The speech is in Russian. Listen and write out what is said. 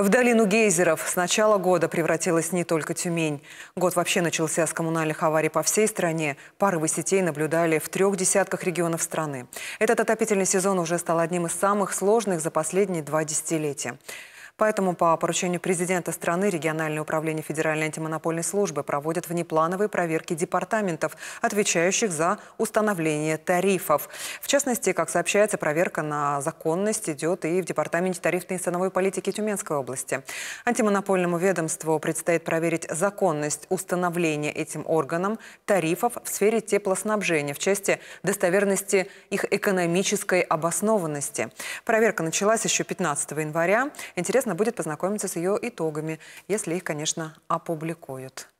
В долину гейзеров с начала года превратилась не только Тюмень. Год вообще начался с коммунальных аварий по всей стране. Порывы сетей наблюдали в трех десятках регионов страны. Этот отопительный сезон уже стал одним из самых сложных за последние два десятилетия. Поэтому по поручению президента страны региональное управление Федеральной антимонопольной службы проводит внеплановые проверки департаментов, отвечающих за установление тарифов. В частности, как сообщается, проверка на законность идет и в Департаменте тарифной и ценовой политики Тюменской области. Антимонопольному ведомству предстоит проверить законность установления этим органом тарифов в сфере теплоснабжения в части достоверности их экономической обоснованности. Проверка началась еще 15 января. Интересно, Интересно будет познакомиться с ее итогами, если их, конечно, опубликуют.